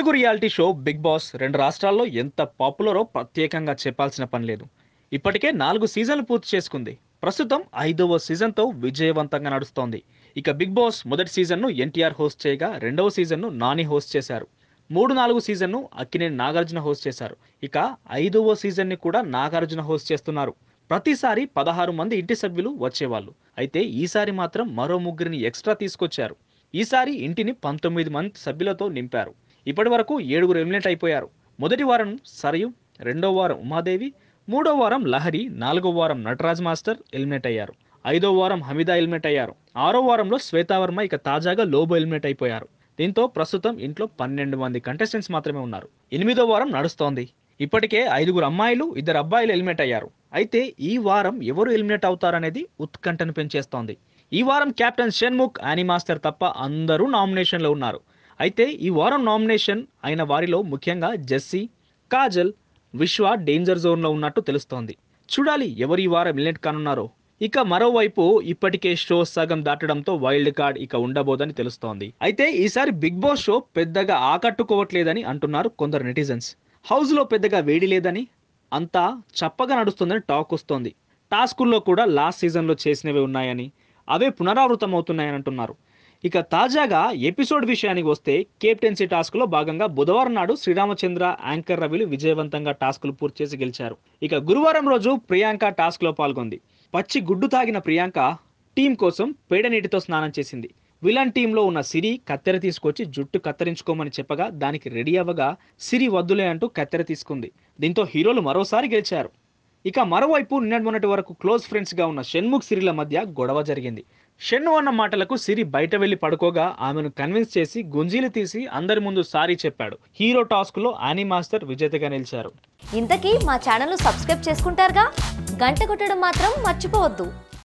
Telugu reality show Bigg Boss రెండు రాష్ట్రాల్లో ఎంత పాపులరో ప్రత్యేకంగా చెప్పాల్సిన పని లేదు ఇప్పటికే నాలుగు సీజన్లు పూర్తి చేసుకుంది ప్రస్తుతం ఐదవ సీజన్తో విజయవంతంగా నడుస్తోంది ఇక బిగ్ బాస్ మొదటి సీజన్ను ఎన్టీఆర్ హోస్ట్ చేయగా రెండవ సీజన్ను నాని హోస్ట్ చేశారు మూడు నాలుగు సీజన్ను అక్కినేని నాగార్జున హోస్ట్ చేశారు ఇక ఐదవ సీజన్ని కూడా నాగార్జున హోస్ట్ చేస్తున్నారు ప్రతిసారి పదహారు మంది ఇంటి సభ్యులు వచ్చేవాళ్ళు అయితే ఈసారి మాత్రం మరో ముగ్గురిని ఎక్స్ట్రా తీసుకొచ్చారు ఈసారి ఇంటిని పంతొమ్మిది మంది సభ్యులతో నింపారు ఇప్పటి వరకు ఏడుగురు ఎలిమినేట్ అయిపోయారు మొదటి వారం సరయు రెండో వారం ఉమాదేవి మూడో వారం లహరి నాలుగో వారం నటరాజ్ మాస్టర్ ఎలిమినేట్ అయ్యారు ఐదో వారం హమీదా ఎలిమినేట్ అయ్యారు ఆరో వారంలో శ్వేతావర్మ ఇక తాజాగా లోబో ఎలిమినేట్ అయిపోయారు దీంతో ప్రస్తుతం ఇంట్లో పన్నెండు మంది కంటెస్టెంట్స్ మాత్రమే ఉన్నారు ఎనిమిదో వారం నడుస్తోంది ఇప్పటికే ఐదుగురు అమ్మాయిలు ఇద్దరు అబ్బాయిలు ఎలిమినేట్ అయ్యారు అయితే ఈ వారం ఎవరు ఎలిమినేట్ అవుతారనేది ఉత్కంఠను పెంచేస్తోంది ఈ వారం కెప్టెన్ షెన్ముఖ్ యానీ మాస్టర్ తప్ప అందరూ నామినేషన్లో ఉన్నారు అయితే ఈ వారం నామినేషన్ అయిన వారిలో ముఖ్యంగా జెస్సీ కాజల్ విశ్వ డేంజర్ జోన్లో ఉన్నట్టు తెలుస్తోంది చూడాలి ఎవరు ఈ వారం ఎలినేట్ కానున్నారో ఇక మరోవైపు ఇప్పటికే షో సగం దాటడంతో వైల్డ్ కార్డ్ ఇక ఉండబోదని తెలుస్తోంది అయితే ఈసారి బిగ్ బాస్ షో పెద్దగా ఆకట్టుకోవట్లేదని అంటున్నారు కొందరు నెటిజన్స్ హౌస్లో పెద్దగా వేడి లేదని అంతా చప్పగా నడుస్తుందని టాక్ వస్తోంది టాస్కుల్లో కూడా లాస్ట్ సీజన్లో చేసినవి ఉన్నాయని అవే పునరావృతం అవుతున్నాయని అంటున్నారు ఇక తాజాగా ఎపిసోడ్ విషయానికి వస్తే కెప్టెన్సీ లో భాగంగా బుధవారం నాడు శ్రీరామచంద్ర యాంకర్ రవిలు విజయవంతంగా లు పూర్తి చేసి గెలిచారు ఇక గురువారం రోజు ప్రియాంక టాస్క్ లో పాల్గొంది పచ్చి గుడ్డు తాగిన ప్రియాంక టీం కోసం పేడ నీటితో స్నానం చేసింది విలన్ టీంలో ఉన్న సిరి కత్తెర తీసుకొచ్చి జుట్టు కత్తిరించుకోమని చెప్పగా దానికి రెడీ అవ్వగా సిరి వద్దులే అంటూ కత్తెర తీసుకుంది దీంతో హీరోలు మరోసారి గెలిచారు ఇక మరోవైపు నిన్నటి మొన్నటి వరకు క్లోజ్ ఫ్రెండ్స్గా ఉన్న షణ్ముఖ్ సిరిల మధ్య గొడవ జరిగింది షెన్ను అన్న మాటలకు సిరి బయట వెళ్లి పడుకోగా ఆమెను కన్విన్స్ చేసి గుంజీలు తీసి అందరి ముందు సారీ చెప్పాడు హీరో టాస్క్ లో ఆనీ మాస్టర్ విజేతగా నిలిచారు ఇంతకీ మా ఛానల్ సబ్స్క్రైబ్ చేసుకుంటారుగా గంట కొట్టడం మాత్రం మర్చిపోవద్దు